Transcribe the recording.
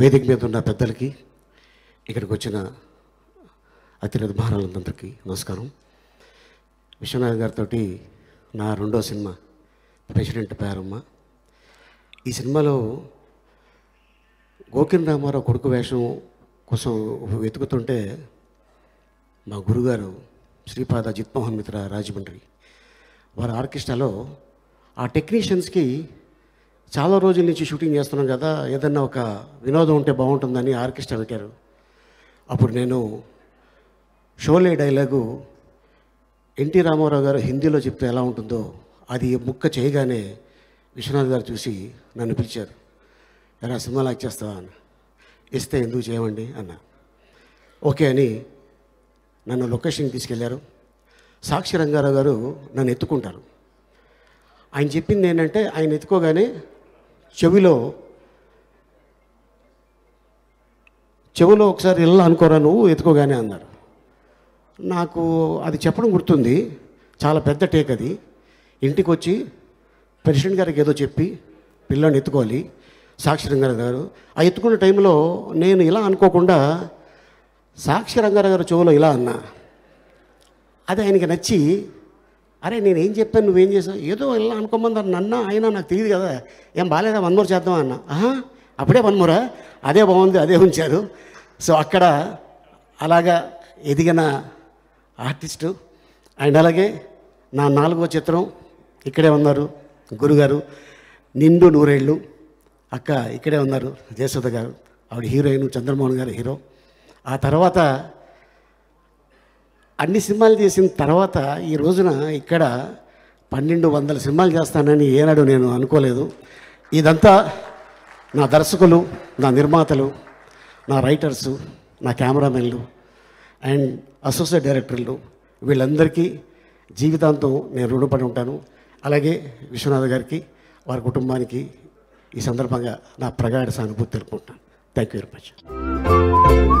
వేదిక మీద ఉన్న పెద్దలకి ఇక్కడికి వచ్చిన అతిరథ భారాలందరికీ నమస్కారం విశ్వనాథ్ గారితో నా రెండో సినిమా ప్రెసిడెంట్ పేరమ్మ ఈ సినిమాలో గోకిన్ రామారావు కొడుకు వేషం కోసం వెతుకుతుంటే మా గురుగారు శ్రీపాద జిత్మోహన్ మిత్ర రాజమండ్రి వారి ఆర్కెస్ట్రాలో ఆ టెక్నీషియన్స్కి చాలా రోజుల నుంచి షూటింగ్ చేస్తున్నాం కదా ఏదన్నా ఒక వినోదం ఉంటే బాగుంటుందని ఆర్కెస్ట్రా పెట్టారు అప్పుడు నేను షోలే డైలాగు ఎన్టీ రామారావు గారు హిందీలో చెప్తే ఎలా ఉంటుందో అది ముక్క చేయగానే విశ్వనాథ్ గారు చూసి నన్ను పిలిచారు ఎలా సినిమా లాక్ చేస్తావా అని ఇస్తే ఎందుకు చేయమండి అన్న ఓకే అని నన్ను లొకేషన్కి తీసుకెళ్లారు సాక్షి రంగారావు గారు నన్ను ఎత్తుకుంటారు ఆయన చెప్పింది ఏంటంటే ఆయన ఎత్తుకోగానే చెవిలో చెవిలో ఒకసారి ఇల్లు అనుకోరా నువ్వు ఎత్తుకోగానే అన్నారు నాకు అది చెప్పడం గుర్తుంది చాలా పెద్ద టేక్ అది ఇంటికి వచ్చి ప్రెసిడెంట్ గారికి ఏదో చెప్పి పిల్లని ఎత్తుకోవాలి సాక్షి రంగారావు గారు ఆ ఎత్తుకున్న టైంలో నేను ఇలా అనుకోకుండా సాక్షి రంగారావు గారు చెవులో ఇలా అన్నా అది ఆయనకి నచ్చి అరే నేను ఏం చెప్పాను నువ్వేం చేసావు ఏదో ఇలా అనుకోమందరు నన్న ఆయన నాకు తెలియదు కదా ఏం బాగాలేదా వన్మూర్ చేద్దాం అన్న ఆహా అప్పుడే వన్మూరా అదే బాగుంది అదే ఉంచారు సో అక్కడ అలాగా ఎదిగిన ఆర్టిస్టు అండ్ అలాగే నా నాలుగో చిత్రం ఇక్కడే ఉన్నారు గురుగారు నిండు నూరేళ్ళు అక్క ఇక్కడే ఉన్నారు జయసుధ గారు ఆవిడ హీరోయిన్ చంద్రమోహన్ గారు హీరో ఆ తర్వాత అన్ని సినిమాలు చేసిన తర్వాత ఈ రోజున ఇక్కడ పన్నెండు వందల సినిమాలు చేస్తానని ఏనాడు నేను అనుకోలేదు ఇదంతా నా దర్శకులు నా నిర్మాతలు నా రైటర్సు నా కెమెరామెన్లు అండ్ అసోసియేట్ డైరెక్టర్లు వీళ్ళందరికీ జీవితాంతం నేను రుణపడి ఉంటాను అలాగే విశ్వనాథ్ గారికి వారి కుటుంబానికి ఈ సందర్భంగా నా ప్రగాఢ సానుభూతి తెలుపుకుంటాను థ్యాంక్ యూ వెరీ మచ్